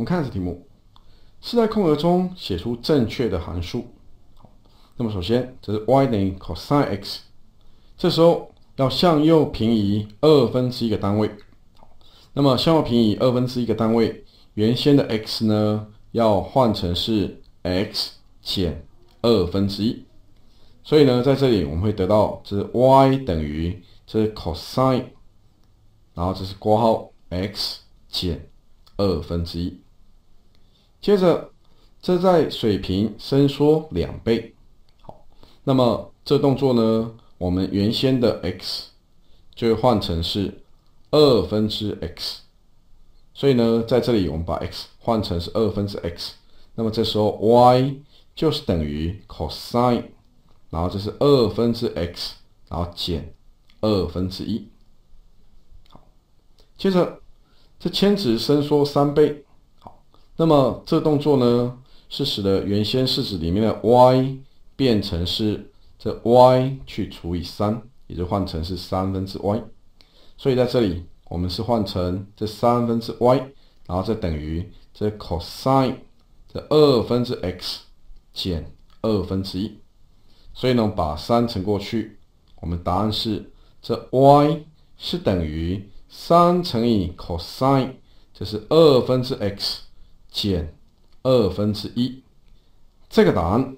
我们看这题目，是在空格中写出正确的函数。那么首先这是 y 等于 cosine x，这时候要向右平移二分之一个单位。那么向右平移二分之一个单位，原先的 x 呢要换成是 x 减二分之一。所以呢，在这里我们会得到这是 y 等于这是 cosine，然后这是括号 x 减二分之一。接着，这在水平伸缩两倍，好，那么这动作呢，我们原先的 x 就换成是二分之 x，所以呢，在这里我们把 x 换成是二分之 x，那么这时候 y 就是等于 cosine，然后这是二分之 x，然后减二分之一，好，接着这铅直伸缩三倍。那么这动作呢，是使得原先式子里面的 y 变成是这 y 去除以三，也就换成是三分之 y。所以在这里我们是换成这三分之 y，然后再等于这 cosine 这二分之 x 减二分之一。所以呢，把三乘过去，我们答案是这 y 是等于三乘以 cosine 这是二分之 x。减二分之一，这个答案。